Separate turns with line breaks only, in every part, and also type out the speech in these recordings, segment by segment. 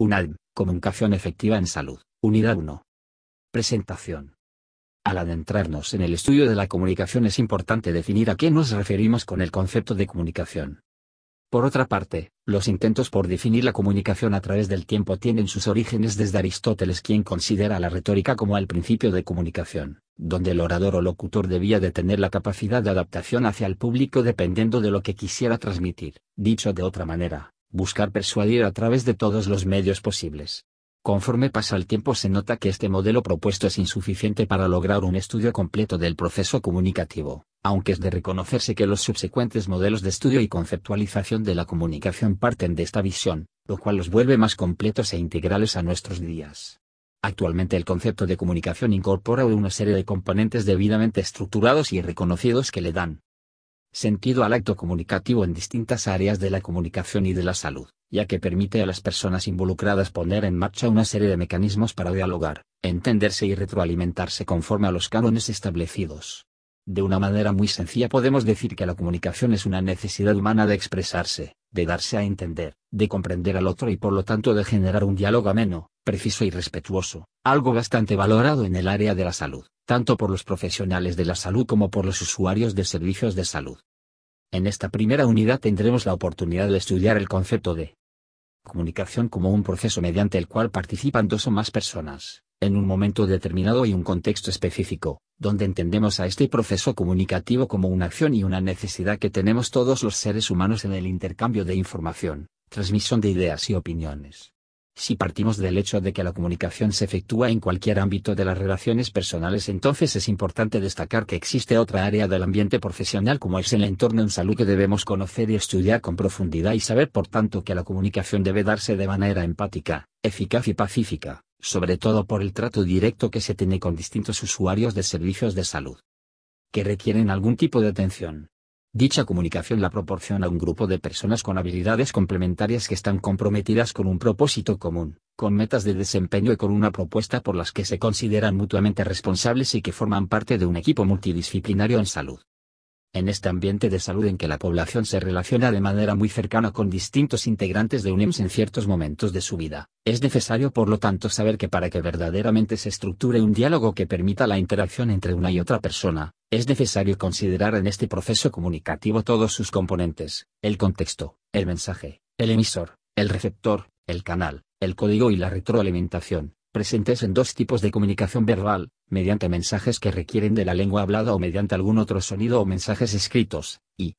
UNADM, Comunicación Efectiva en Salud, Unidad 1. Presentación. Al adentrarnos en el estudio de la comunicación es importante definir a qué nos referimos con el concepto de comunicación. Por otra parte, los intentos por definir la comunicación a través del tiempo tienen sus orígenes desde Aristóteles quien considera la retórica como el principio de comunicación, donde el orador o locutor debía de tener la capacidad de adaptación hacia el público dependiendo de lo que quisiera transmitir. Dicho de otra manera, buscar persuadir a través de todos los medios posibles. Conforme pasa el tiempo se nota que este modelo propuesto es insuficiente para lograr un estudio completo del proceso comunicativo, aunque es de reconocerse que los subsecuentes modelos de estudio y conceptualización de la comunicación parten de esta visión, lo cual los vuelve más completos e integrales a nuestros días. Actualmente el concepto de comunicación incorpora una serie de componentes debidamente estructurados y reconocidos que le dan, sentido al acto comunicativo en distintas áreas de la comunicación y de la salud, ya que permite a las personas involucradas poner en marcha una serie de mecanismos para dialogar, entenderse y retroalimentarse conforme a los cánones establecidos. De una manera muy sencilla podemos decir que la comunicación es una necesidad humana de expresarse, de darse a entender, de comprender al otro y por lo tanto de generar un diálogo ameno, preciso y respetuoso, algo bastante valorado en el área de la salud, tanto por los profesionales de la salud como por los usuarios de servicios de salud. En esta primera unidad tendremos la oportunidad de estudiar el concepto de comunicación como un proceso mediante el cual participan dos o más personas, en un momento determinado y un contexto específico, donde entendemos a este proceso comunicativo como una acción y una necesidad que tenemos todos los seres humanos en el intercambio de información, transmisión de ideas y opiniones. Si partimos del hecho de que la comunicación se efectúa en cualquier ámbito de las relaciones personales, entonces es importante destacar que existe otra área del ambiente profesional como es el entorno en salud que debemos conocer y estudiar con profundidad y saber por tanto que la comunicación debe darse de manera empática, eficaz y pacífica, sobre todo por el trato directo que se tiene con distintos usuarios de servicios de salud que requieren algún tipo de atención, Dicha comunicación la proporciona un grupo de personas con habilidades complementarias que están comprometidas con un propósito común, con metas de desempeño y con una propuesta por las que se consideran mutuamente responsables y que forman parte de un equipo multidisciplinario en salud en este ambiente de salud en que la población se relaciona de manera muy cercana con distintos integrantes de un IMSS en ciertos momentos de su vida, es necesario por lo tanto saber que para que verdaderamente se estructure un diálogo que permita la interacción entre una y otra persona, es necesario considerar en este proceso comunicativo todos sus componentes, el contexto, el mensaje, el emisor, el receptor, el canal, el código y la retroalimentación, presentes en dos tipos de comunicación verbal, mediante mensajes que requieren de la lengua hablada o mediante algún otro sonido o mensajes escritos, y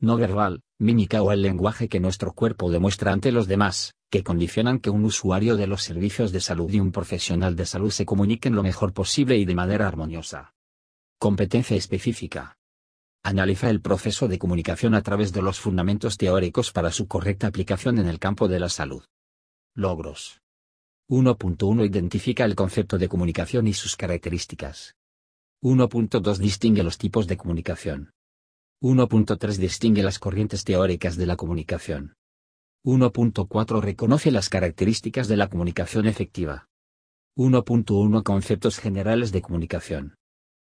no verbal, mímica o el lenguaje que nuestro cuerpo demuestra ante los demás, que condicionan que un usuario de los servicios de salud y un profesional de salud se comuniquen lo mejor posible y de manera armoniosa. Competencia específica. Analiza el proceso de comunicación a través de los fundamentos teóricos para su correcta aplicación en el campo de la salud. Logros. 1.1 Identifica el concepto de comunicación y sus características. 1.2 Distingue los tipos de comunicación. 1.3 Distingue las corrientes teóricas de la comunicación. 1.4 Reconoce las características de la comunicación efectiva. 1.1 Conceptos generales de comunicación.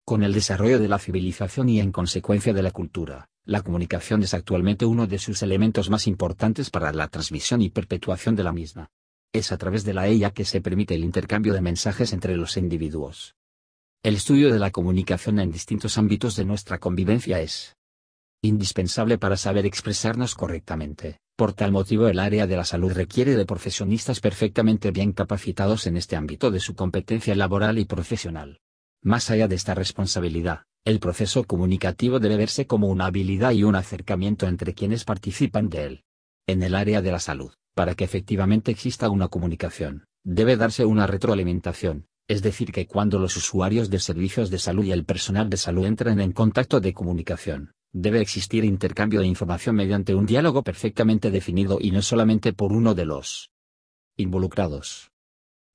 Con el desarrollo de la civilización y en consecuencia de la cultura, la comunicación es actualmente uno de sus elementos más importantes para la transmisión y perpetuación de la misma. Es a través de la ella que se permite el intercambio de mensajes entre los individuos. El estudio de la comunicación en distintos ámbitos de nuestra convivencia es indispensable para saber expresarnos correctamente. Por tal motivo el área de la salud requiere de profesionistas perfectamente bien capacitados en este ámbito de su competencia laboral y profesional. Más allá de esta responsabilidad, el proceso comunicativo debe verse como una habilidad y un acercamiento entre quienes participan de él. En el área de la salud, para que efectivamente exista una comunicación, debe darse una retroalimentación, es decir que cuando los usuarios de servicios de salud y el personal de salud entren en contacto de comunicación, debe existir intercambio de información mediante un diálogo perfectamente definido y no solamente por uno de los involucrados.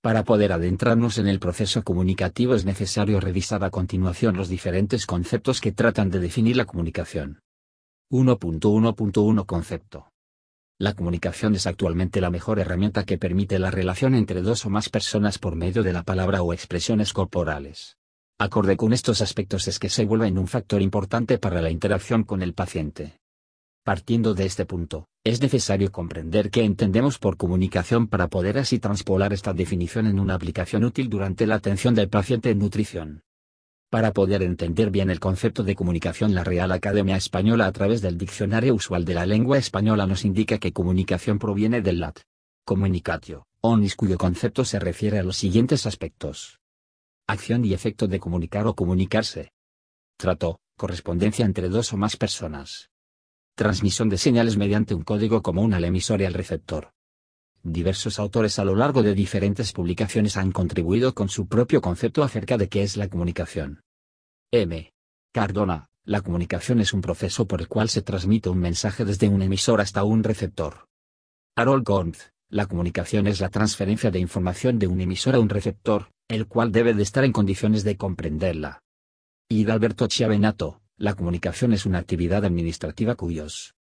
Para poder adentrarnos en el proceso comunicativo es necesario revisar a continuación los diferentes conceptos que tratan de definir la comunicación. 1.1.1 Concepto. La comunicación es actualmente la mejor herramienta que permite la relación entre dos o más personas por medio de la palabra o expresiones corporales. Acorde con estos aspectos es que se vuelven un factor importante para la interacción con el paciente. Partiendo de este punto, es necesario comprender qué entendemos por comunicación para poder así transpolar esta definición en una aplicación útil durante la atención del paciente en nutrición. Para poder entender bien el concepto de comunicación, la Real Academia Española a través del diccionario usual de la lengua española nos indica que comunicación proviene del lat. Comunicatio, onis cuyo concepto se refiere a los siguientes aspectos. Acción y efecto de comunicar o comunicarse. Trato, correspondencia entre dos o más personas. Transmisión de señales mediante un código común al emisor y al receptor. Diversos autores a lo largo de diferentes publicaciones han contribuido con su propio concepto acerca de qué es la comunicación. M. Cardona, la comunicación es un proceso por el cual se transmite un mensaje desde un emisor hasta un receptor. Harold Gormth, la comunicación es la transferencia de información de un emisor a un receptor, el cual debe de estar en condiciones de comprenderla. Y Dalberto Alberto Chiavenato, la comunicación es una actividad administrativa cuyos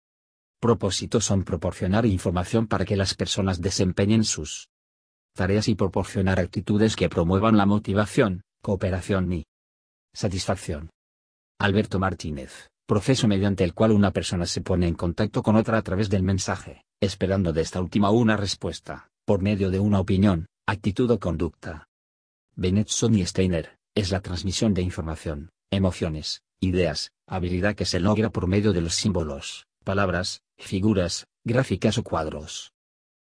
propósitos son proporcionar información para que las personas desempeñen sus tareas y proporcionar actitudes que promuevan la motivación, cooperación y satisfacción. Alberto Martínez, proceso mediante el cual una persona se pone en contacto con otra a través del mensaje, esperando de esta última una respuesta, por medio de una opinión, actitud o conducta. bennett y Steiner, es la transmisión de información, emociones, ideas, habilidad que se logra por medio de los símbolos, palabras, figuras, gráficas o cuadros.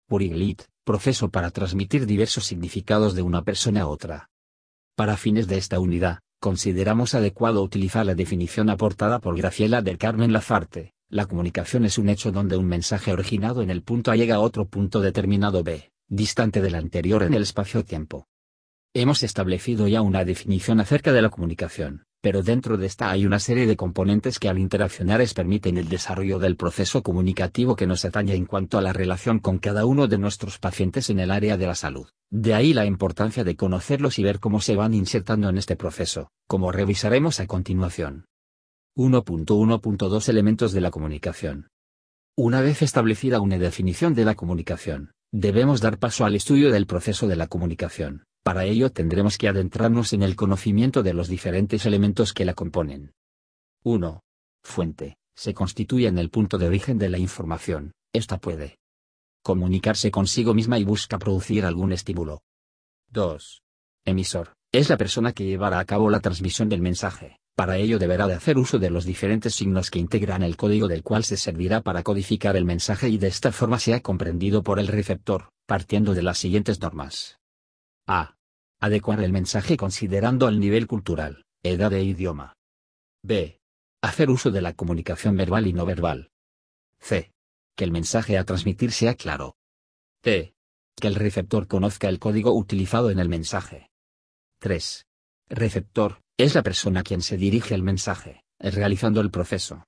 Puriglit, proceso para transmitir diversos significados de una persona a otra. Para fines de esta unidad, consideramos adecuado utilizar la definición aportada por Graciela del Carmen Lazarte, La comunicación es un hecho donde un mensaje originado en el punto A llega a otro punto determinado B, distante del anterior en el espacio-tiempo. Hemos establecido ya una definición acerca de la comunicación pero dentro de esta hay una serie de componentes que al interaccionar es permiten el desarrollo del proceso comunicativo que nos atañe en cuanto a la relación con cada uno de nuestros pacientes en el área de la salud. De ahí la importancia de conocerlos y ver cómo se van insertando en este proceso, como revisaremos a continuación. 1.1.2 Elementos de la comunicación. Una vez establecida una definición de la comunicación, debemos dar paso al estudio del proceso de la comunicación. Para ello tendremos que adentrarnos en el conocimiento de los diferentes elementos que la componen. 1. Fuente. Se constituye en el punto de origen de la información, esta puede comunicarse consigo misma y busca producir algún estímulo. 2. Emisor. Es la persona que llevará a cabo la transmisión del mensaje, para ello deberá de hacer uso de los diferentes signos que integran el código del cual se servirá para codificar el mensaje y de esta forma sea comprendido por el receptor, partiendo de las siguientes normas. A. Adecuar el mensaje considerando el nivel cultural, edad e idioma. B. Hacer uso de la comunicación verbal y no verbal. C. Que el mensaje a transmitir sea claro. t. Que el receptor conozca el código utilizado en el mensaje. 3. Receptor, es la persona a quien se dirige el mensaje, realizando el proceso.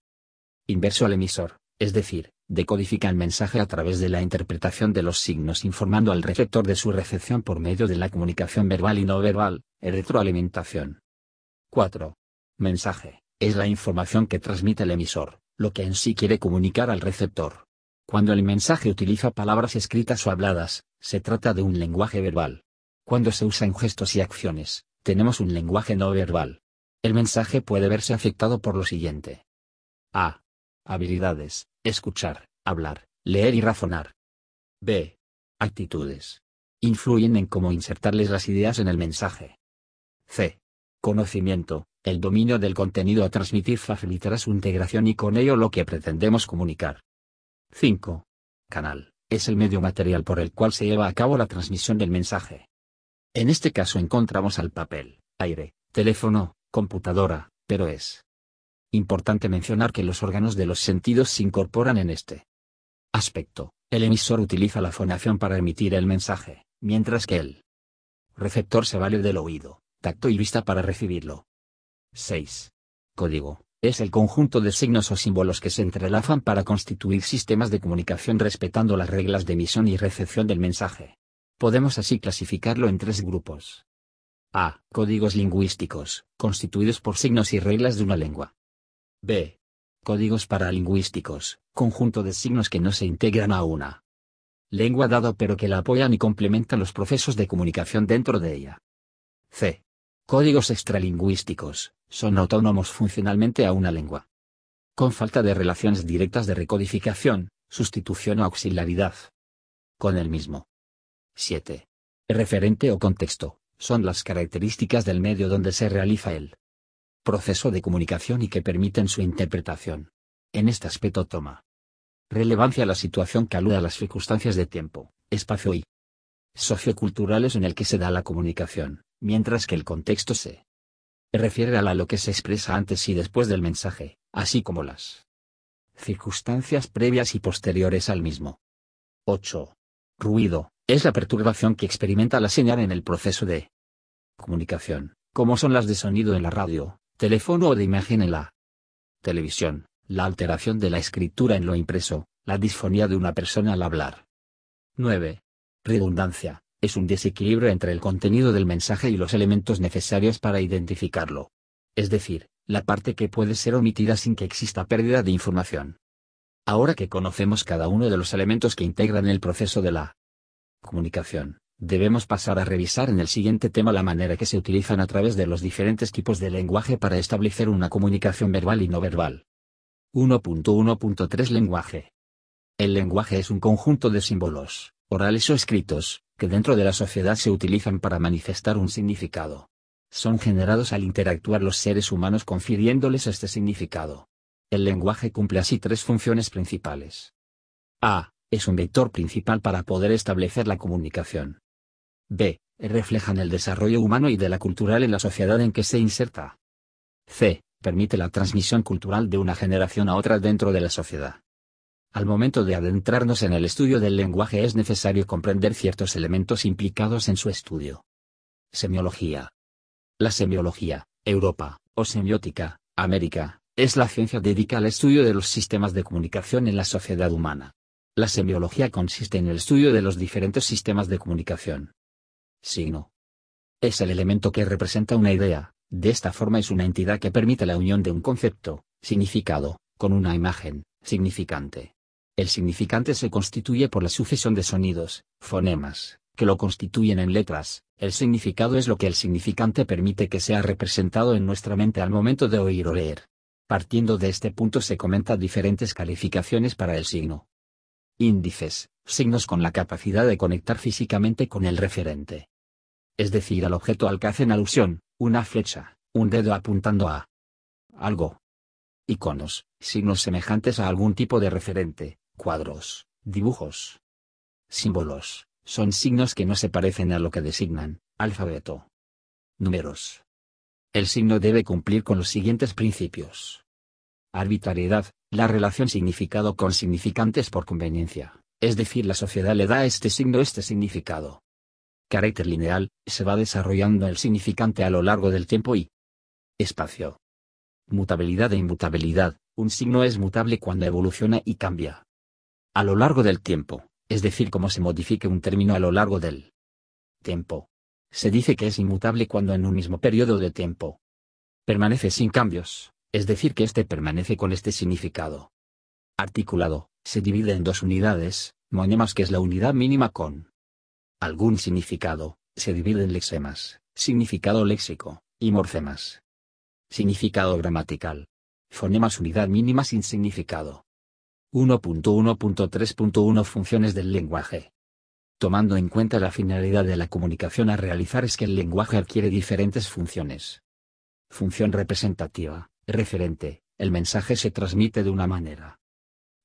Inverso al emisor, es decir, decodifica el mensaje a través de la interpretación de los signos informando al receptor de su recepción por medio de la comunicación verbal y no verbal, el retroalimentación. 4. Mensaje. Es la información que transmite el emisor, lo que en sí quiere comunicar al receptor. Cuando el mensaje utiliza palabras escritas o habladas, se trata de un lenguaje verbal. Cuando se usan gestos y acciones, tenemos un lenguaje no verbal. El mensaje puede verse afectado por lo siguiente. A. Habilidades escuchar, hablar, leer y razonar. B. Actitudes. Influyen en cómo insertarles las ideas en el mensaje. C. Conocimiento. El dominio del contenido a transmitir facilitará su integración y con ello lo que pretendemos comunicar. 5. Canal. Es el medio material por el cual se lleva a cabo la transmisión del mensaje. En este caso encontramos al papel, aire, teléfono, computadora, pero es, Importante mencionar que los órganos de los sentidos se incorporan en este aspecto. El emisor utiliza la fonación para emitir el mensaje, mientras que el receptor se vale del oído, tacto y vista para recibirlo. 6. Código. Es el conjunto de signos o símbolos que se entrelazan para constituir sistemas de comunicación respetando las reglas de emisión y recepción del mensaje. Podemos así clasificarlo en tres grupos. A. Códigos lingüísticos, constituidos por signos y reglas de una lengua. B. Códigos paralingüísticos, conjunto de signos que no se integran a una lengua dado pero que la apoyan y complementan los procesos de comunicación dentro de ella. C. Códigos extralingüísticos, son autónomos funcionalmente a una lengua. Con falta de relaciones directas de recodificación, sustitución o auxiliaridad. Con el mismo. 7. Referente o contexto, son las características del medio donde se realiza el proceso de comunicación y que permiten su interpretación. En este aspecto toma relevancia la situación que alude a las circunstancias de tiempo, espacio y socioculturales en el que se da la comunicación, mientras que el contexto se refiere a lo que se expresa antes y después del mensaje, así como las circunstancias previas y posteriores al mismo. 8. Ruido, es la perturbación que experimenta la señal en el proceso de comunicación, como son las de sonido en la radio, teléfono o de imagen en la televisión, la alteración de la escritura en lo impreso, la disfonía de una persona al hablar. 9. Redundancia, es un desequilibrio entre el contenido del mensaje y los elementos necesarios para identificarlo. Es decir, la parte que puede ser omitida sin que exista pérdida de información. Ahora que conocemos cada uno de los elementos que integran el proceso de la comunicación, Debemos pasar a revisar en el siguiente tema la manera que se utilizan a través de los diferentes tipos de lenguaje para establecer una comunicación verbal y no verbal. 1.1.3 Lenguaje. El lenguaje es un conjunto de símbolos, orales o escritos, que dentro de la sociedad se utilizan para manifestar un significado. Son generados al interactuar los seres humanos confiriéndoles este significado. El lenguaje cumple así tres funciones principales. A. Es un vector principal para poder establecer la comunicación. B. Reflejan el desarrollo humano y de la cultural en la sociedad en que se inserta. C. Permite la transmisión cultural de una generación a otra dentro de la sociedad. Al momento de adentrarnos en el estudio del lenguaje es necesario comprender ciertos elementos implicados en su estudio. Semiología. La semiología, Europa, o semiótica, América, es la ciencia dedicada al estudio de los sistemas de comunicación en la sociedad humana. La semiología consiste en el estudio de los diferentes sistemas de comunicación, signo. Es el elemento que representa una idea, de esta forma es una entidad que permite la unión de un concepto, significado, con una imagen, significante. El significante se constituye por la sucesión de sonidos, fonemas, que lo constituyen en letras, el significado es lo que el significante permite que sea representado en nuestra mente al momento de oír o leer. Partiendo de este punto se comentan diferentes calificaciones para el signo. Índices, signos con la capacidad de conectar físicamente con el referente es decir al objeto al que hacen alusión, una flecha, un dedo apuntando a algo. Iconos, signos semejantes a algún tipo de referente, cuadros, dibujos. Símbolos, son signos que no se parecen a lo que designan, alfabeto. Números. El signo debe cumplir con los siguientes principios. Arbitrariedad, la relación significado con significantes por conveniencia, es decir, la sociedad le da a este signo este significado, carácter lineal, se va desarrollando el significante a lo largo del tiempo y espacio. Mutabilidad e inmutabilidad, un signo es mutable cuando evoluciona y cambia. A lo largo del tiempo, es decir, cómo se modifique un término a lo largo del tiempo. Se dice que es inmutable cuando en un mismo periodo de tiempo permanece sin cambios, es decir, que este permanece con este significado. Articulado, se divide en dos unidades, monemas que es la unidad mínima con algún significado, se divide en lexemas, significado léxico, y morfemas. Significado gramatical. Fonemas unidad mínima sin significado. 1.1.3.1 Funciones del lenguaje. Tomando en cuenta la finalidad de la comunicación a realizar es que el lenguaje adquiere diferentes funciones. Función representativa, referente, el mensaje se transmite de una manera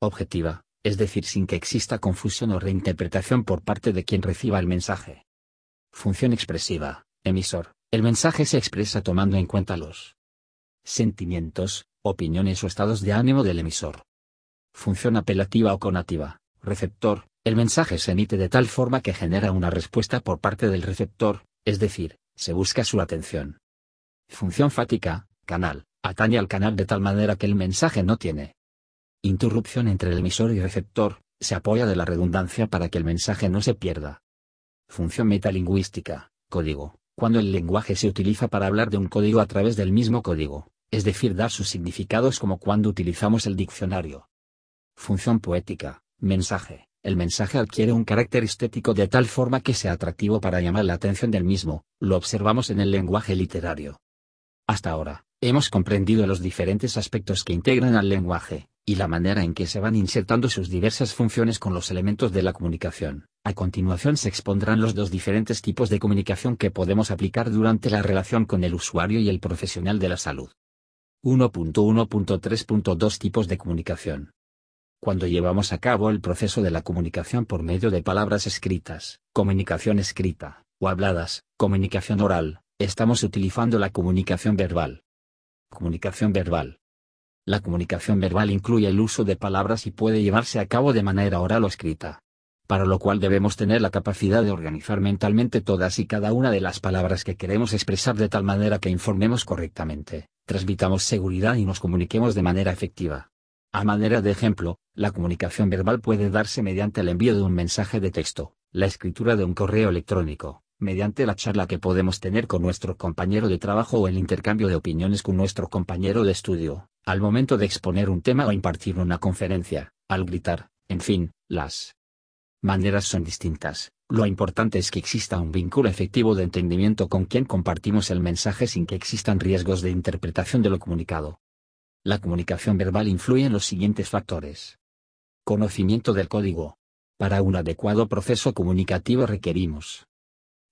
objetiva, es decir, sin que exista confusión o reinterpretación por parte de quien reciba el mensaje. Función expresiva, emisor, el mensaje se expresa tomando en cuenta los sentimientos, opiniones o estados de ánimo del emisor. Función apelativa o conativa, receptor, el mensaje se emite de tal forma que genera una respuesta por parte del receptor, es decir, se busca su atención. Función fática, canal, atañe al canal de tal manera que el mensaje no tiene interrupción entre el emisor y receptor, se apoya de la redundancia para que el mensaje no se pierda. Función metalingüística, código, cuando el lenguaje se utiliza para hablar de un código a través del mismo código, es decir, dar sus significados como cuando utilizamos el diccionario. Función poética, mensaje, el mensaje adquiere un carácter estético de tal forma que sea atractivo para llamar la atención del mismo, lo observamos en el lenguaje literario. Hasta ahora, hemos comprendido los diferentes aspectos que integran al lenguaje, y la manera en que se van insertando sus diversas funciones con los elementos de la comunicación. A continuación se expondrán los dos diferentes tipos de comunicación que podemos aplicar durante la relación con el usuario y el profesional de la salud. 1.1.3.2 Tipos de comunicación. Cuando llevamos a cabo el proceso de la comunicación por medio de palabras escritas, comunicación escrita, o habladas, comunicación oral, estamos utilizando la comunicación verbal. Comunicación verbal la comunicación verbal incluye el uso de palabras y puede llevarse a cabo de manera oral o escrita. Para lo cual debemos tener la capacidad de organizar mentalmente todas y cada una de las palabras que queremos expresar de tal manera que informemos correctamente, transmitamos seguridad y nos comuniquemos de manera efectiva. A manera de ejemplo, la comunicación verbal puede darse mediante el envío de un mensaje de texto, la escritura de un correo electrónico, mediante la charla que podemos tener con nuestro compañero de trabajo o el intercambio de opiniones con nuestro compañero de estudio, al momento de exponer un tema o impartir una conferencia, al gritar, en fin, las maneras son distintas. Lo importante es que exista un vínculo efectivo de entendimiento con quien compartimos el mensaje sin que existan riesgos de interpretación de lo comunicado. La comunicación verbal influye en los siguientes factores. Conocimiento del código. Para un adecuado proceso comunicativo requerimos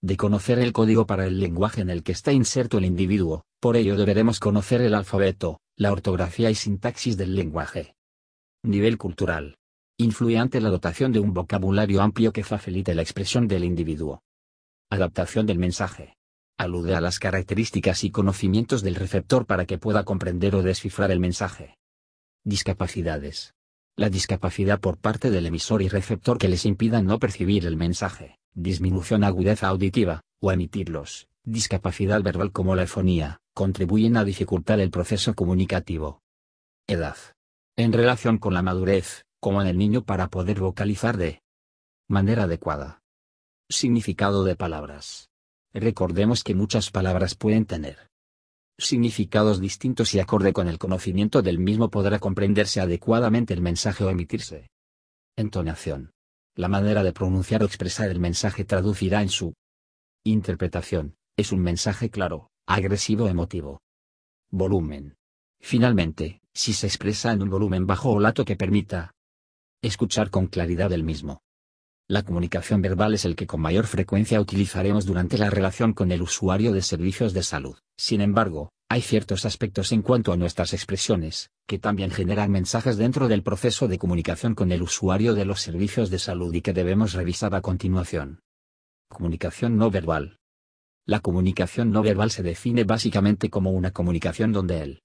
de conocer el código para el lenguaje en el que está inserto el individuo, por ello deberemos conocer el alfabeto, la ortografía y sintaxis del lenguaje. Nivel cultural. Influye ante la dotación de un vocabulario amplio que facilite la expresión del individuo. Adaptación del mensaje. Alude a las características y conocimientos del receptor para que pueda comprender o descifrar el mensaje. Discapacidades. La discapacidad por parte del emisor y receptor que les impida no percibir el mensaje disminución agudeza auditiva, o emitirlos, discapacidad verbal como la efonía, contribuyen a dificultar el proceso comunicativo. Edad. En relación con la madurez, como en el niño para poder vocalizar de manera adecuada. Significado de palabras. Recordemos que muchas palabras pueden tener significados distintos y acorde con el conocimiento del mismo podrá comprenderse adecuadamente el mensaje o emitirse. Entonación la manera de pronunciar o expresar el mensaje traducirá en su interpretación, es un mensaje claro, agresivo emotivo. Volumen. Finalmente, si se expresa en un volumen bajo o lato que permita escuchar con claridad el mismo. La comunicación verbal es el que con mayor frecuencia utilizaremos durante la relación con el usuario de servicios de salud. Sin embargo, hay ciertos aspectos en cuanto a nuestras expresiones, que también generan mensajes dentro del proceso de comunicación con el usuario de los servicios de salud y que debemos revisar a continuación. Comunicación no verbal. La comunicación no verbal se define básicamente como una comunicación donde el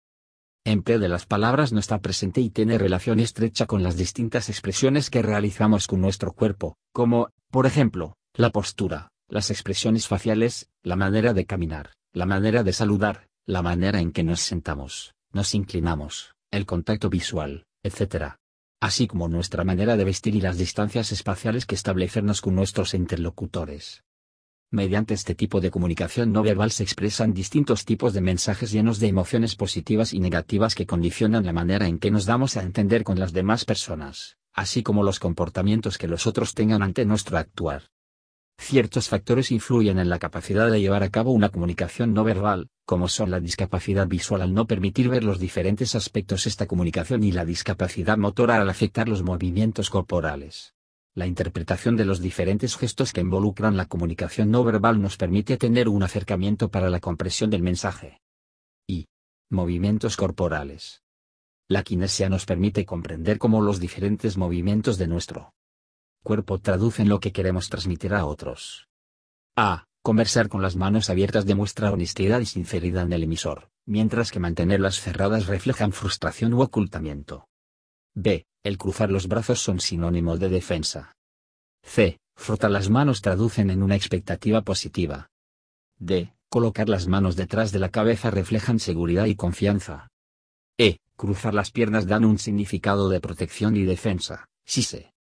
empleo de las palabras no está presente y tiene relación estrecha con las distintas expresiones que realizamos con nuestro cuerpo, como, por ejemplo, la postura, las expresiones faciales, la manera de caminar, la manera de saludar, la manera en que nos sentamos, nos inclinamos, el contacto visual, etc. Así como nuestra manera de vestir y las distancias espaciales que establecernos con nuestros interlocutores. Mediante este tipo de comunicación no verbal se expresan distintos tipos de mensajes llenos de emociones positivas y negativas que condicionan la manera en que nos damos a entender con las demás personas, así como los comportamientos que los otros tengan ante nuestro actuar. Ciertos factores influyen en la capacidad de llevar a cabo una comunicación no verbal, como son la discapacidad visual al no permitir ver los diferentes aspectos de esta comunicación y la discapacidad motora al afectar los movimientos corporales. La interpretación de los diferentes gestos que involucran la comunicación no verbal nos permite tener un acercamiento para la compresión del mensaje. Y. Movimientos corporales. La kinesia nos permite comprender cómo los diferentes movimientos de nuestro cuerpo traducen lo que queremos transmitir a otros. A. Conversar con las manos abiertas demuestra honestidad y sinceridad en el emisor, mientras que mantenerlas cerradas reflejan frustración u ocultamiento. B. El cruzar los brazos son sinónimos de defensa. C. Frotar las manos traducen en una expectativa positiva. D. Colocar las manos detrás de la cabeza reflejan seguridad y confianza. E. Cruzar las piernas dan un significado de protección y defensa, si se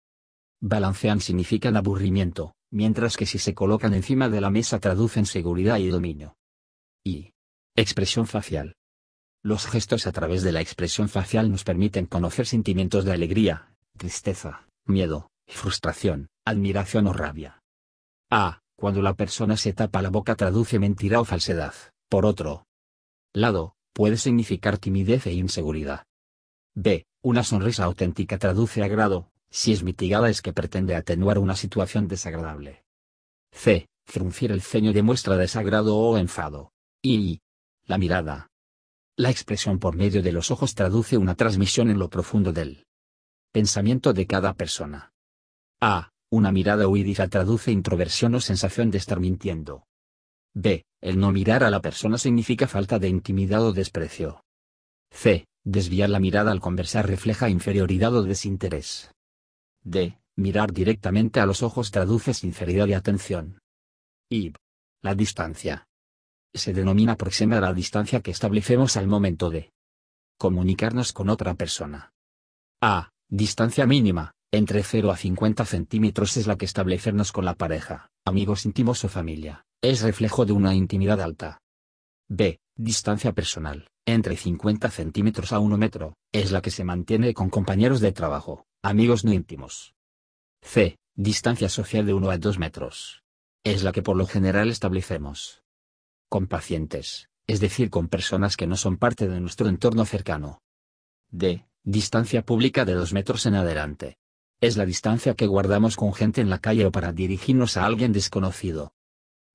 balancean significan aburrimiento, mientras que si se colocan encima de la mesa traducen seguridad y dominio. Y. Expresión facial. Los gestos a través de la expresión facial nos permiten conocer sentimientos de alegría, tristeza, miedo, frustración, admiración o rabia. A. Cuando la persona se tapa la boca traduce mentira o falsedad. Por otro lado, puede significar timidez e inseguridad. B. Una sonrisa auténtica traduce agrado, si es mitigada es que pretende atenuar una situación desagradable. C. Fruncir el ceño demuestra desagrado o enfado. Y. La mirada. La expresión por medio de los ojos traduce una transmisión en lo profundo del pensamiento de cada persona. A. Una mirada huidiza traduce introversión o sensación de estar mintiendo. B. El no mirar a la persona significa falta de intimidad o desprecio. C. Desviar la mirada al conversar refleja inferioridad o desinterés. D. Mirar directamente a los ojos traduce sinceridad y atención. IB. La distancia. Se denomina próxima a la distancia que establecemos al momento de comunicarnos con otra persona. A. Distancia mínima, entre 0 a 50 centímetros es la que establecernos con la pareja, amigos íntimos o familia, es reflejo de una intimidad alta. B. Distancia personal, entre 50 centímetros a 1 metro, es la que se mantiene con compañeros de trabajo, amigos no íntimos. C. Distancia social de 1 a 2 metros. Es la que por lo general establecemos. Con pacientes, es decir, con personas que no son parte de nuestro entorno cercano. D. Distancia pública de 2 metros en adelante. Es la distancia que guardamos con gente en la calle o para dirigirnos a alguien desconocido.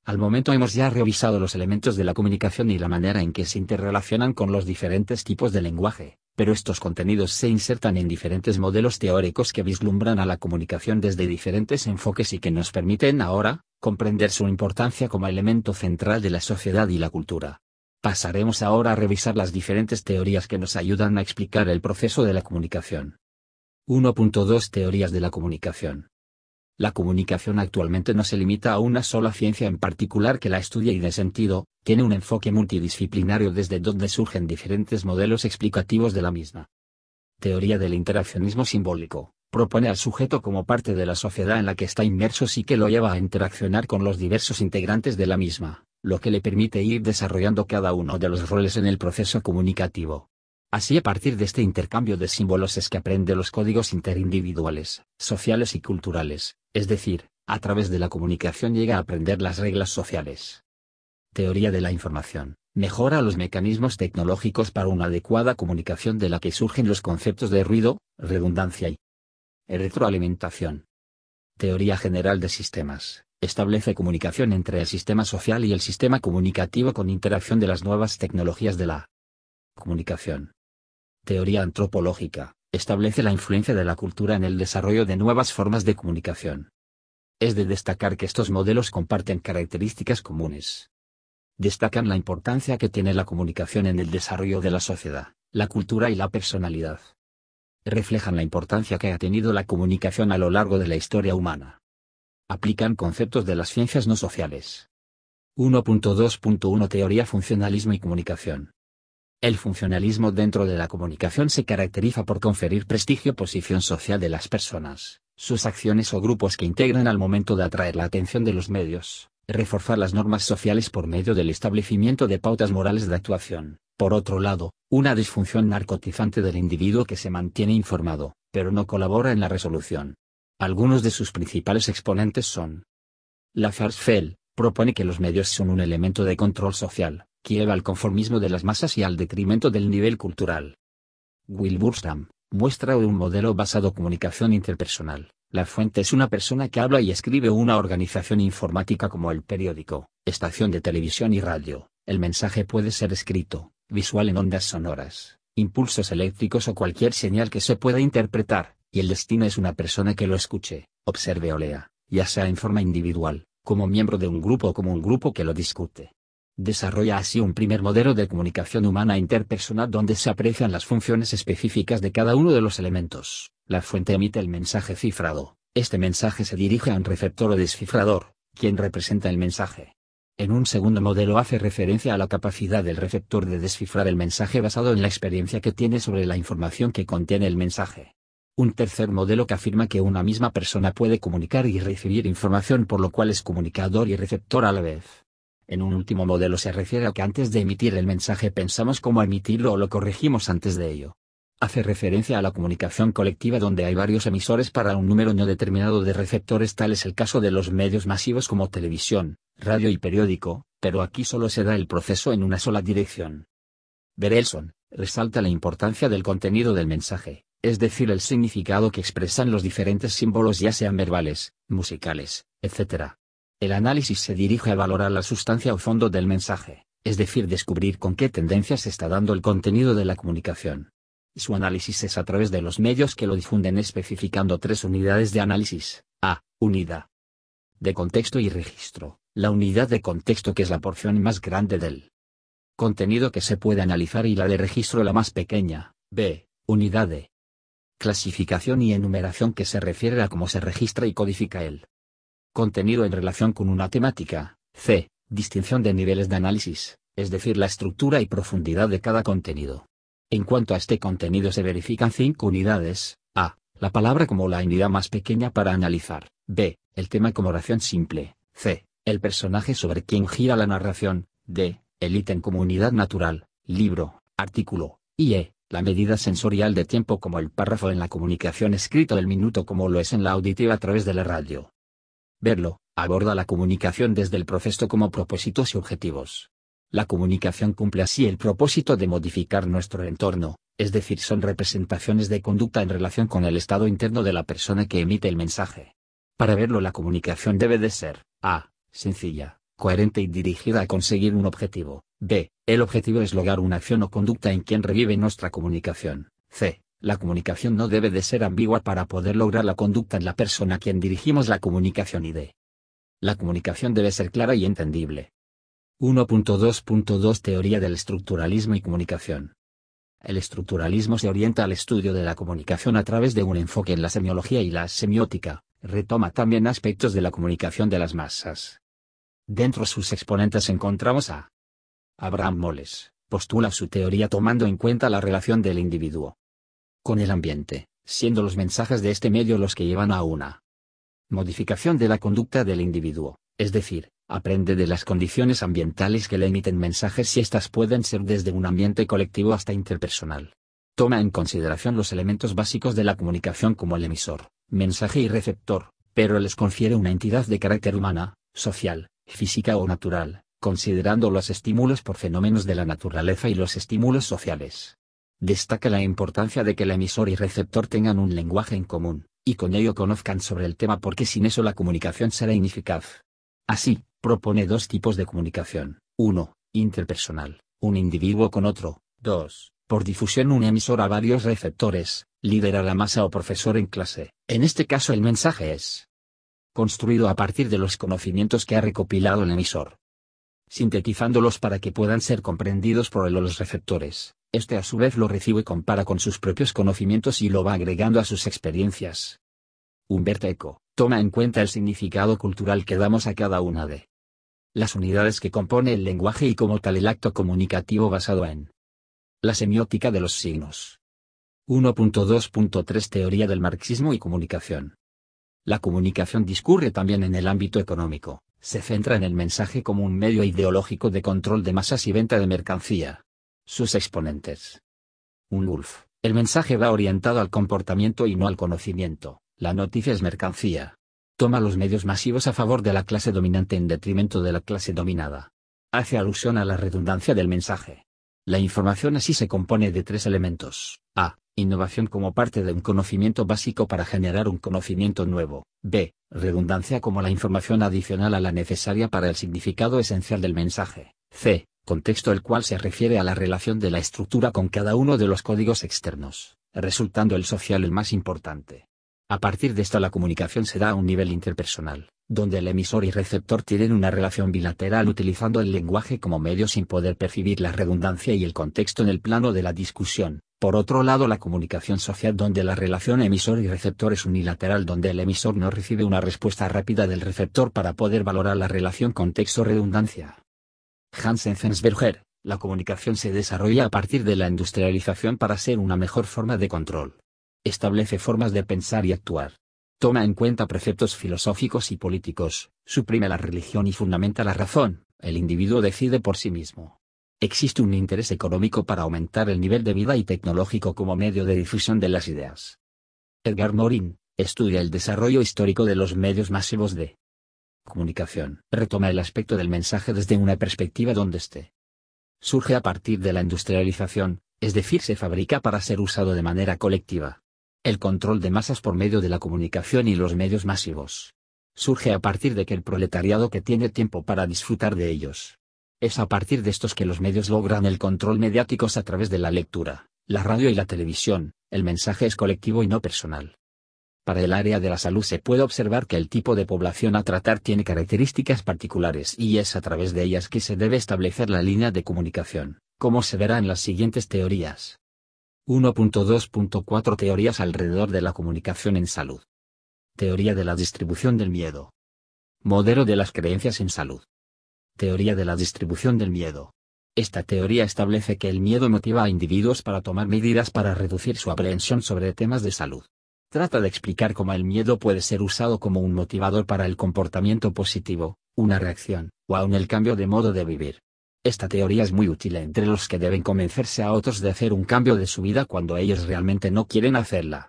Al momento hemos ya revisado los elementos de la comunicación y la manera en que se interrelacionan con los diferentes tipos de lenguaje pero estos contenidos se insertan en diferentes modelos teóricos que vislumbran a la comunicación desde diferentes enfoques y que nos permiten ahora, comprender su importancia como elemento central de la sociedad y la cultura. Pasaremos ahora a revisar las diferentes teorías que nos ayudan a explicar el proceso de la comunicación. 1.2 Teorías de la comunicación. La comunicación actualmente no se limita a una sola ciencia en particular que la estudia y de sentido, tiene un enfoque multidisciplinario desde donde surgen diferentes modelos explicativos de la misma. Teoría del interaccionismo simbólico, propone al sujeto como parte de la sociedad en la que está inmerso y que lo lleva a interaccionar con los diversos integrantes de la misma, lo que le permite ir desarrollando cada uno de los roles en el proceso comunicativo. Así a partir de este intercambio de símbolos es que aprende los códigos interindividuales, sociales y culturales, es decir, a través de la comunicación llega a aprender las reglas sociales. Teoría de la información. Mejora los mecanismos tecnológicos para una adecuada comunicación de la que surgen los conceptos de ruido, redundancia y retroalimentación. Teoría general de sistemas. Establece comunicación entre el sistema social y el sistema comunicativo con interacción de las nuevas tecnologías de la comunicación. Teoría antropológica establece la influencia de la cultura en el desarrollo de nuevas formas de comunicación. Es de destacar que estos modelos comparten características comunes. Destacan la importancia que tiene la comunicación en el desarrollo de la sociedad, la cultura y la personalidad. Reflejan la importancia que ha tenido la comunicación a lo largo de la historia humana. Aplican conceptos de las ciencias no sociales. 1.2.1 Teoría funcionalismo y comunicación. El funcionalismo dentro de la comunicación se caracteriza por conferir prestigio o posición social de las personas, sus acciones o grupos que integran al momento de atraer la atención de los medios, reforzar las normas sociales por medio del establecimiento de pautas morales de actuación. Por otro lado, una disfunción narcotizante del individuo que se mantiene informado, pero no colabora en la resolución. Algunos de sus principales exponentes son. La Lazarsfeld propone que los medios son un elemento de control social, que al conformismo de las masas y al detrimento del nivel cultural. Wilburstam muestra un modelo basado en comunicación interpersonal. La fuente es una persona que habla y escribe una organización informática como el periódico, estación de televisión y radio. El mensaje puede ser escrito, visual en ondas sonoras, impulsos eléctricos o cualquier señal que se pueda interpretar, y el destino es una persona que lo escuche, observe o lea, ya sea en forma individual, como miembro de un grupo o como un grupo que lo discute. Desarrolla así un primer modelo de comunicación humana interpersonal donde se aprecian las funciones específicas de cada uno de los elementos. La fuente emite el mensaje cifrado. Este mensaje se dirige a un receptor o descifrador, quien representa el mensaje. En un segundo modelo hace referencia a la capacidad del receptor de descifrar el mensaje basado en la experiencia que tiene sobre la información que contiene el mensaje. Un tercer modelo que afirma que una misma persona puede comunicar y recibir información por lo cual es comunicador y receptor a la vez. En un último modelo se refiere a que antes de emitir el mensaje pensamos cómo emitirlo o lo corregimos antes de ello. Hace referencia a la comunicación colectiva donde hay varios emisores para un número no determinado de receptores tal es el caso de los medios masivos como televisión, radio y periódico, pero aquí solo se da el proceso en una sola dirección. Berelson, resalta la importancia del contenido del mensaje, es decir, el significado que expresan los diferentes símbolos ya sean verbales, musicales, etc. El análisis se dirige a valorar la sustancia o fondo del mensaje, es decir, descubrir con qué tendencias se está dando el contenido de la comunicación. Su análisis es a través de los medios que lo difunden especificando tres unidades de análisis. A. Unidad de contexto y registro. La unidad de contexto que es la porción más grande del contenido que se puede analizar y la de registro la más pequeña. B. Unidad de clasificación y enumeración que se refiere a cómo se registra y codifica el contenido en relación con una temática, c. Distinción de niveles de análisis, es decir, la estructura y profundidad de cada contenido. En cuanto a este contenido se verifican cinco unidades, a. La palabra como la unidad más pequeña para analizar, b. El tema como oración simple, c. El personaje sobre quien gira la narración, d. El ítem como unidad natural, libro, artículo, y e. La medida sensorial de tiempo como el párrafo en la comunicación escrita del minuto como lo es en la auditiva a través de la radio verlo, aborda la comunicación desde el proceso como propósitos y objetivos. La comunicación cumple así el propósito de modificar nuestro entorno, es decir, son representaciones de conducta en relación con el estado interno de la persona que emite el mensaje. Para verlo la comunicación debe de ser, a. sencilla, coherente y dirigida a conseguir un objetivo, b. el objetivo es lograr una acción o conducta en quien revive nuestra comunicación, c. La comunicación no debe de ser ambigua para poder lograr la conducta en la persona a quien dirigimos la comunicación y de. La comunicación debe ser clara y entendible. 1.2.2 Teoría del estructuralismo y comunicación. El estructuralismo se orienta al estudio de la comunicación a través de un enfoque en la semiología y la semiótica, retoma también aspectos de la comunicación de las masas. Dentro de sus exponentes encontramos a Abraham Moles, postula su teoría tomando en cuenta la relación del individuo, con el ambiente, siendo los mensajes de este medio los que llevan a una modificación de la conducta del individuo, es decir, aprende de las condiciones ambientales que le emiten mensajes y estas pueden ser desde un ambiente colectivo hasta interpersonal. Toma en consideración los elementos básicos de la comunicación como el emisor, mensaje y receptor, pero les confiere una entidad de carácter humana, social, física o natural, considerando los estímulos por fenómenos de la naturaleza y los estímulos sociales destaca la importancia de que el emisor y receptor tengan un lenguaje en común, y con ello conozcan sobre el tema porque sin eso la comunicación será ineficaz. Así, propone dos tipos de comunicación, uno, Interpersonal, un individuo con otro, 2. Por difusión un emisor a varios receptores, líder a la masa o profesor en clase, en este caso el mensaje es construido a partir de los conocimientos que ha recopilado el emisor, sintetizándolos para que puedan ser comprendidos por él o los receptores. Este a su vez lo recibe y compara con sus propios conocimientos y lo va agregando a sus experiencias. Humberto Eco, toma en cuenta el significado cultural que damos a cada una de las unidades que compone el lenguaje y como tal el acto comunicativo basado en la semiótica de los signos. 1.2.3 Teoría del marxismo y comunicación. La comunicación discurre también en el ámbito económico se centra en el mensaje como un medio ideológico de control de masas y venta de mercancía. Sus exponentes. Un wolf, el mensaje va orientado al comportamiento y no al conocimiento, la noticia es mercancía. Toma los medios masivos a favor de la clase dominante en detrimento de la clase dominada. Hace alusión a la redundancia del mensaje. La información así se compone de tres elementos. A. Innovación como parte de un conocimiento básico para generar un conocimiento nuevo. B redundancia como la información adicional a la necesaria para el significado esencial del mensaje, c, contexto el cual se refiere a la relación de la estructura con cada uno de los códigos externos, resultando el social el más importante. A partir de esto la comunicación se da a un nivel interpersonal, donde el emisor y receptor tienen una relación bilateral utilizando el lenguaje como medio sin poder percibir la redundancia y el contexto en el plano de la discusión, por otro lado la comunicación social donde la relación emisor y receptor es unilateral donde el emisor no recibe una respuesta rápida del receptor para poder valorar la relación contexto-redundancia. Hansen-Zensberger, la comunicación se desarrolla a partir de la industrialización para ser una mejor forma de control. Establece formas de pensar y actuar. Toma en cuenta preceptos filosóficos y políticos, suprime la religión y fundamenta la razón, el individuo decide por sí mismo existe un interés económico para aumentar el nivel de vida y tecnológico como medio de difusión de las ideas. Edgar Morin, estudia el desarrollo histórico de los medios masivos de comunicación. Retoma el aspecto del mensaje desde una perspectiva donde esté. Surge a partir de la industrialización, es decir, se fabrica para ser usado de manera colectiva. El control de masas por medio de la comunicación y los medios masivos. Surge a partir de que el proletariado que tiene tiempo para disfrutar de ellos, es a partir de estos que los medios logran el control mediáticos a través de la lectura, la radio y la televisión, el mensaje es colectivo y no personal. Para el área de la salud se puede observar que el tipo de población a tratar tiene características particulares y es a través de ellas que se debe establecer la línea de comunicación, como se verá en las siguientes teorías. 1.2.4 Teorías alrededor de la comunicación en salud. Teoría de la distribución del miedo. Modelo de las creencias en salud. Teoría de la distribución del miedo. Esta teoría establece que el miedo motiva a individuos para tomar medidas para reducir su aprehensión sobre temas de salud. Trata de explicar cómo el miedo puede ser usado como un motivador para el comportamiento positivo, una reacción, o aun el cambio de modo de vivir. Esta teoría es muy útil entre los que deben convencerse a otros de hacer un cambio de su vida cuando ellos realmente no quieren hacerla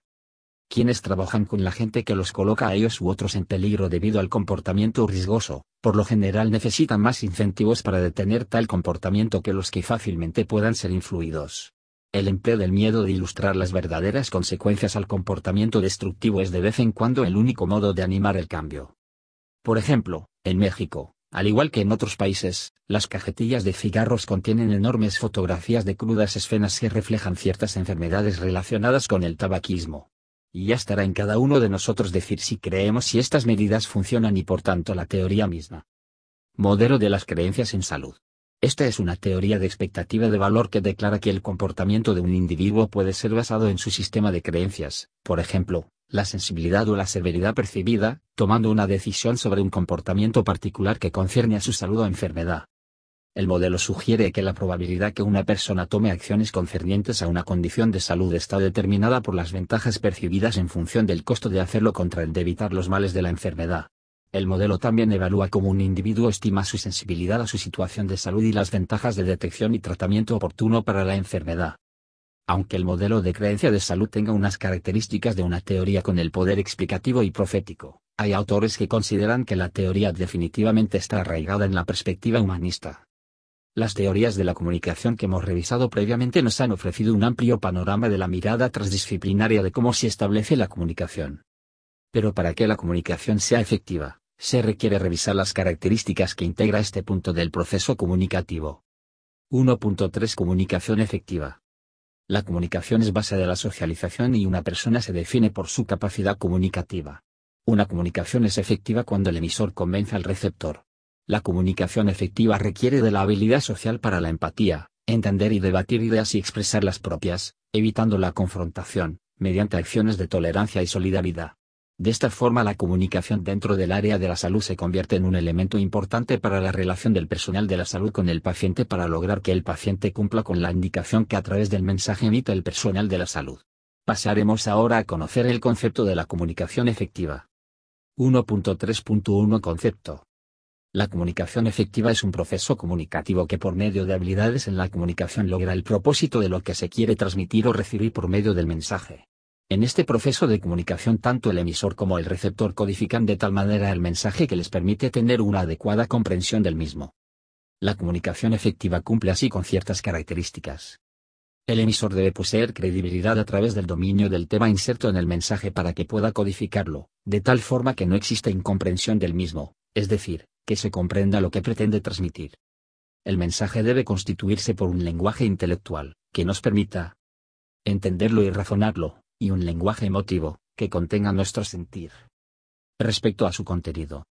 quienes trabajan con la gente que los coloca a ellos u otros en peligro debido al comportamiento riesgoso, por lo general necesitan más incentivos para detener tal comportamiento que los que fácilmente puedan ser influidos. El empleo del miedo de ilustrar las verdaderas consecuencias al comportamiento destructivo es de vez en cuando el único modo de animar el cambio. Por ejemplo, en México, al igual que en otros países, las cajetillas de cigarros contienen enormes fotografías de crudas escenas que reflejan ciertas enfermedades relacionadas con el tabaquismo y ya estará en cada uno de nosotros decir si creemos si estas medidas funcionan y por tanto la teoría misma. Modelo de las creencias en salud. Esta es una teoría de expectativa de valor que declara que el comportamiento de un individuo puede ser basado en su sistema de creencias, por ejemplo, la sensibilidad o la severidad percibida, tomando una decisión sobre un comportamiento particular que concierne a su salud o enfermedad. El modelo sugiere que la probabilidad que una persona tome acciones concernientes a una condición de salud está determinada por las ventajas percibidas en función del costo de hacerlo contra el de evitar los males de la enfermedad. El modelo también evalúa cómo un individuo estima su sensibilidad a su situación de salud y las ventajas de detección y tratamiento oportuno para la enfermedad. Aunque el modelo de creencia de salud tenga unas características de una teoría con el poder explicativo y profético, hay autores que consideran que la teoría definitivamente está arraigada en la perspectiva humanista las teorías de la comunicación que hemos revisado previamente nos han ofrecido un amplio panorama de la mirada transdisciplinaria de cómo se establece la comunicación. Pero para que la comunicación sea efectiva, se requiere revisar las características que integra este punto del proceso comunicativo. 1.3 Comunicación efectiva. La comunicación es base de la socialización y una persona se define por su capacidad comunicativa. Una comunicación es efectiva cuando el emisor convence al receptor, la comunicación efectiva requiere de la habilidad social para la empatía, entender y debatir ideas y expresar las propias, evitando la confrontación, mediante acciones de tolerancia y solidaridad. De esta forma la comunicación dentro del área de la salud se convierte en un elemento importante para la relación del personal de la salud con el paciente para lograr que el paciente cumpla con la indicación que a través del mensaje emite el personal de la salud. Pasaremos ahora a conocer el concepto de la comunicación efectiva. 1.3.1 Concepto. La comunicación efectiva es un proceso comunicativo que por medio de habilidades en la comunicación logra el propósito de lo que se quiere transmitir o recibir por medio del mensaje. En este proceso de comunicación tanto el emisor como el receptor codifican de tal manera el mensaje que les permite tener una adecuada comprensión del mismo. La comunicación efectiva cumple así con ciertas características. El emisor debe poseer credibilidad a través del dominio del tema inserto en el mensaje para que pueda codificarlo, de tal forma que no exista incomprensión del mismo, es decir, que se comprenda lo que pretende transmitir. El mensaje debe constituirse por un lenguaje intelectual, que nos permita entenderlo y razonarlo, y un lenguaje emotivo, que contenga nuestro sentir. Respecto a su contenido.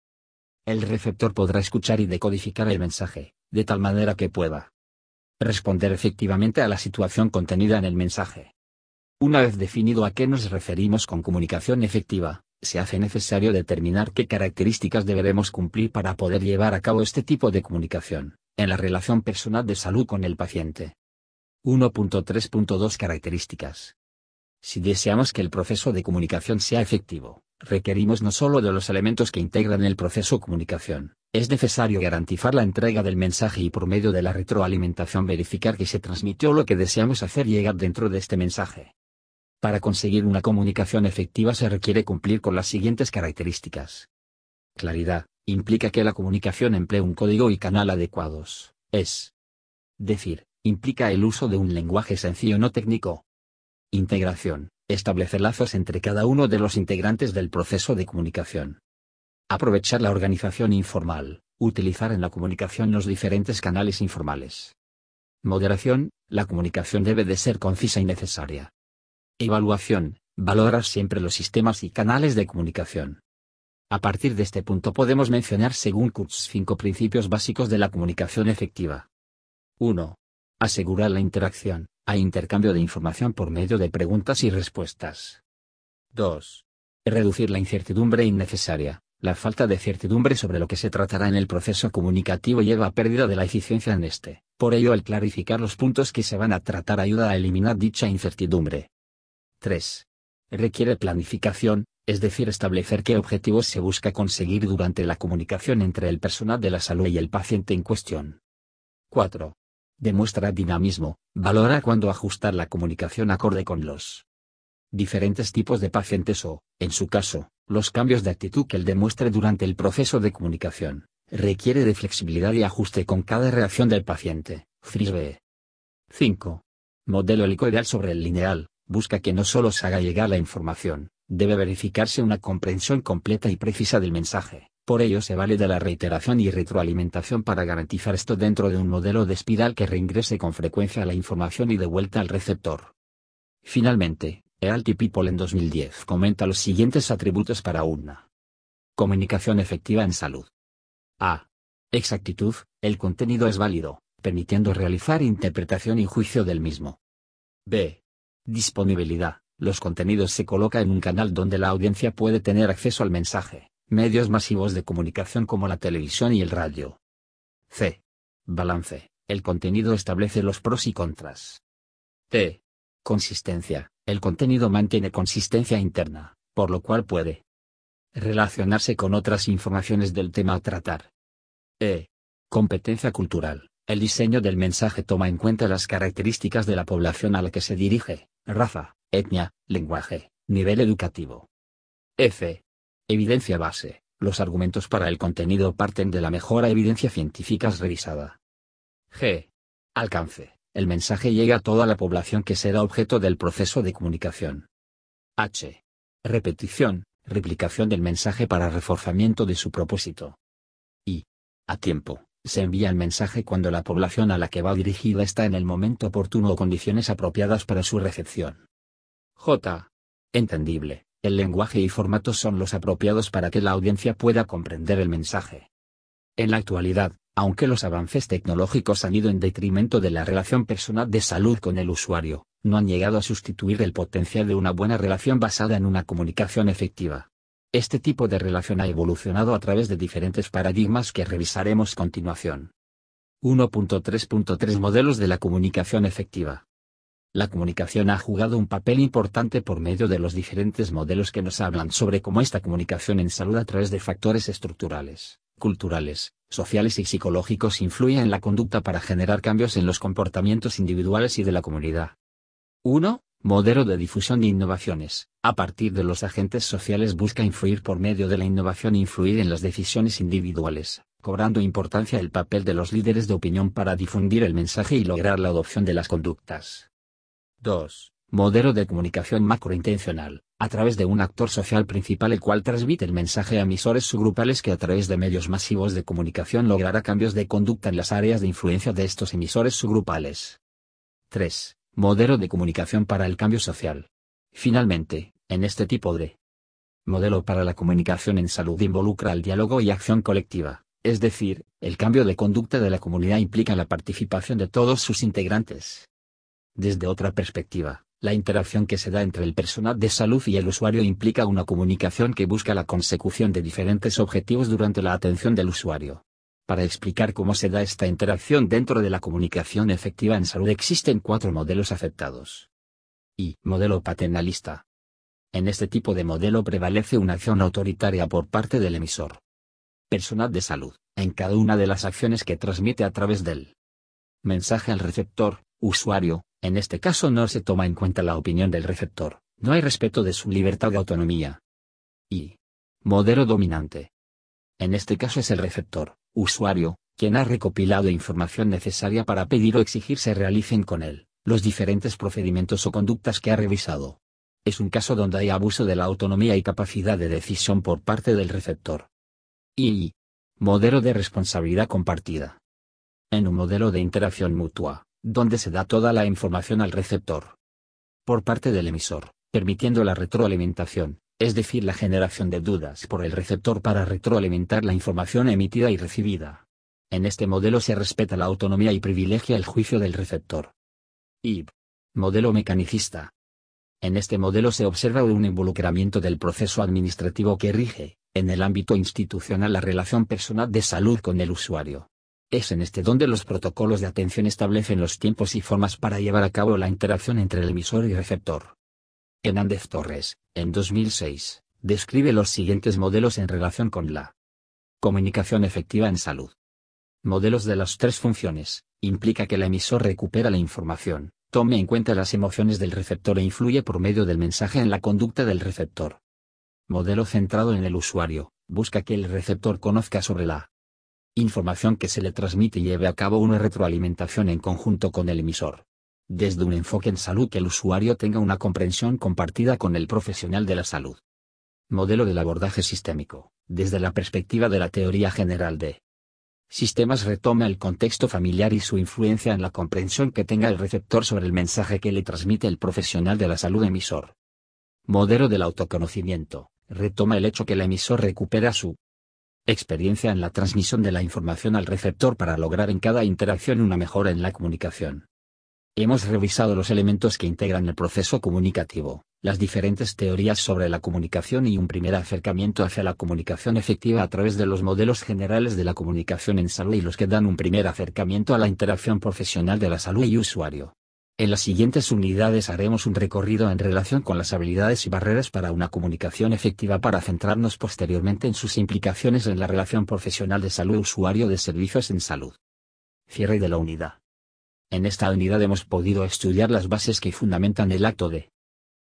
El receptor podrá escuchar y decodificar el mensaje, de tal manera que pueda responder efectivamente a la situación contenida en el mensaje. Una vez definido a qué nos referimos con comunicación efectiva, se hace necesario determinar qué características deberemos cumplir para poder llevar a cabo este tipo de comunicación, en la relación personal de salud con el paciente. 1.3.2 Características. Si deseamos que el proceso de comunicación sea efectivo, requerimos no solo de los elementos que integran el proceso comunicación, es necesario garantizar la entrega del mensaje y por medio de la retroalimentación verificar que se transmitió lo que deseamos hacer llegar dentro de este mensaje. Para conseguir una comunicación efectiva se requiere cumplir con las siguientes características. Claridad, implica que la comunicación emplee un código y canal adecuados, es decir, implica el uso de un lenguaje sencillo no técnico. Integración, establecer lazos entre cada uno de los integrantes del proceso de comunicación. Aprovechar la organización informal, utilizar en la comunicación los diferentes canales informales. Moderación, la comunicación debe de ser concisa y necesaria, Evaluación. Valorar siempre los sistemas y canales de comunicación. A partir de este punto podemos mencionar según Kurtz cinco principios básicos de la comunicación efectiva. 1. Asegurar la interacción, a intercambio de información por medio de preguntas y respuestas. 2. Reducir la incertidumbre innecesaria. La falta de certidumbre sobre lo que se tratará en el proceso comunicativo lleva a pérdida de la eficiencia en este. Por ello, el clarificar los puntos que se van a tratar ayuda a eliminar dicha incertidumbre. 3. Requiere planificación, es decir, establecer qué objetivos se busca conseguir durante la comunicación entre el personal de la salud y el paciente en cuestión. 4. Demuestra dinamismo, valora cuando ajustar la comunicación acorde con los diferentes tipos de pacientes o, en su caso, los cambios de actitud que él demuestre durante el proceso de comunicación. Requiere de flexibilidad y ajuste con cada reacción del paciente. 5. Modelo helicoidal sobre el lineal, busca que no solo se haga llegar la información, debe verificarse una comprensión completa y precisa del mensaje. Por ello se vale de la reiteración y retroalimentación para garantizar esto dentro de un modelo de espiral que reingrese con frecuencia la información y de vuelta al receptor. Finalmente, Ealty People en 2010 comenta los siguientes atributos para una comunicación efectiva en salud. A. Exactitud, el contenido es válido, permitiendo realizar interpretación y juicio del mismo. B. Disponibilidad. Los contenidos se coloca en un canal donde la audiencia puede tener acceso al mensaje, medios masivos de comunicación como la televisión y el radio. C. Balance. El contenido establece los pros y contras. T. Consistencia. El contenido mantiene consistencia interna, por lo cual puede relacionarse con otras informaciones del tema a tratar. E. Competencia cultural. El diseño del mensaje toma en cuenta las características de la población a la que se dirige, raza, etnia, lenguaje, nivel educativo. F. Evidencia base. Los argumentos para el contenido parten de la mejora evidencia científica revisada. G. Alcance. El mensaje llega a toda la población que será objeto del proceso de comunicación. H. Repetición. Replicación del mensaje para reforzamiento de su propósito. I. A tiempo se envía el mensaje cuando la población a la que va dirigida está en el momento oportuno o condiciones apropiadas para su recepción. J. Entendible, el lenguaje y formatos son los apropiados para que la audiencia pueda comprender el mensaje. En la actualidad, aunque los avances tecnológicos han ido en detrimento de la relación personal de salud con el usuario, no han llegado a sustituir el potencial de una buena relación basada en una comunicación efectiva. Este tipo de relación ha evolucionado a través de diferentes paradigmas que revisaremos continuación. 1.3.3 Modelos de la comunicación efectiva. La comunicación ha jugado un papel importante por medio de los diferentes modelos que nos hablan sobre cómo esta comunicación en salud a través de factores estructurales, culturales, sociales y psicológicos influye en la conducta para generar cambios en los comportamientos individuales y de la comunidad. 1 modelo de difusión de innovaciones, a partir de los agentes sociales busca influir por medio de la innovación e influir en las decisiones individuales, cobrando importancia el papel de los líderes de opinión para difundir el mensaje y lograr la adopción de las conductas. 2. Modelo de comunicación macrointencional, a través de un actor social principal el cual transmite el mensaje a emisores subgrupales que a través de medios masivos de comunicación logrará cambios de conducta en las áreas de influencia de estos emisores subgrupales. 3 Modelo de comunicación para el cambio social. Finalmente, en este tipo de modelo para la comunicación en salud involucra el diálogo y acción colectiva, es decir, el cambio de conducta de la comunidad implica la participación de todos sus integrantes. Desde otra perspectiva, la interacción que se da entre el personal de salud y el usuario implica una comunicación que busca la consecución de diferentes objetivos durante la atención del usuario. Para explicar cómo se da esta interacción dentro de la comunicación efectiva en salud existen cuatro modelos aceptados. Y. Modelo paternalista. En este tipo de modelo prevalece una acción autoritaria por parte del emisor. Personal de salud, en cada una de las acciones que transmite a través del mensaje al receptor, usuario, en este caso no se toma en cuenta la opinión del receptor, no hay respeto de su libertad de autonomía. Y. Modelo dominante. En este caso es el receptor, usuario, quien ha recopilado información necesaria para pedir o exigir se realicen con él, los diferentes procedimientos o conductas que ha revisado. Es un caso donde hay abuso de la autonomía y capacidad de decisión por parte del receptor. Y. Modelo de responsabilidad compartida. En un modelo de interacción mutua, donde se da toda la información al receptor. Por parte del emisor, permitiendo la retroalimentación, es decir la generación de dudas por el receptor para retroalimentar la información emitida y recibida. En este modelo se respeta la autonomía y privilegia el juicio del receptor. IB. Modelo mecanicista. En este modelo se observa un involucramiento del proceso administrativo que rige, en el ámbito institucional, la relación personal de salud con el usuario. Es en este donde los protocolos de atención establecen los tiempos y formas para llevar a cabo la interacción entre el emisor y receptor. Hernández Torres, en 2006, describe los siguientes modelos en relación con la comunicación efectiva en salud. Modelos de las tres funciones, implica que el emisor recupera la información, tome en cuenta las emociones del receptor e influye por medio del mensaje en la conducta del receptor. Modelo centrado en el usuario, busca que el receptor conozca sobre la información que se le transmite y lleve a cabo una retroalimentación en conjunto con el emisor desde un enfoque en salud que el usuario tenga una comprensión compartida con el profesional de la salud. Modelo del abordaje sistémico, desde la perspectiva de la teoría general de sistemas retoma el contexto familiar y su influencia en la comprensión que tenga el receptor sobre el mensaje que le transmite el profesional de la salud emisor. Modelo del autoconocimiento, retoma el hecho que el emisor recupera su experiencia en la transmisión de la información al receptor para lograr en cada interacción una mejora en la comunicación. Hemos revisado los elementos que integran el proceso comunicativo, las diferentes teorías sobre la comunicación y un primer acercamiento hacia la comunicación efectiva a través de los modelos generales de la comunicación en salud y los que dan un primer acercamiento a la interacción profesional de la salud y usuario. En las siguientes unidades haremos un recorrido en relación con las habilidades y barreras para una comunicación efectiva para centrarnos posteriormente en sus implicaciones en la relación profesional de salud-usuario de servicios en salud. Cierre de la unidad. En esta unidad hemos podido estudiar las bases que fundamentan el acto de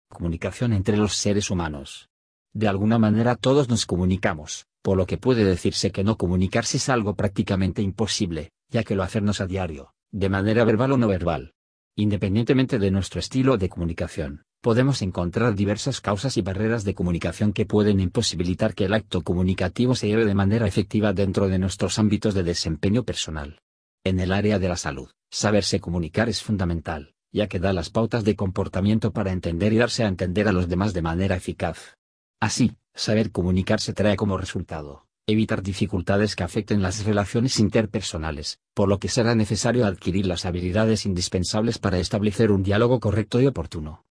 comunicación entre los seres humanos. De alguna manera todos nos comunicamos, por lo que puede decirse que no comunicarse es algo prácticamente imposible, ya que lo hacemos a diario, de manera verbal o no verbal. Independientemente de nuestro estilo de comunicación, podemos encontrar diversas causas y barreras de comunicación que pueden imposibilitar que el acto comunicativo se lleve de manera efectiva dentro de nuestros ámbitos de desempeño personal. En el área de la salud, saberse comunicar es fundamental, ya que da las pautas de comportamiento para entender y darse a entender a los demás de manera eficaz. Así, saber comunicarse trae como resultado, evitar dificultades que afecten las relaciones interpersonales, por lo que será necesario adquirir las habilidades indispensables para establecer un diálogo correcto y oportuno.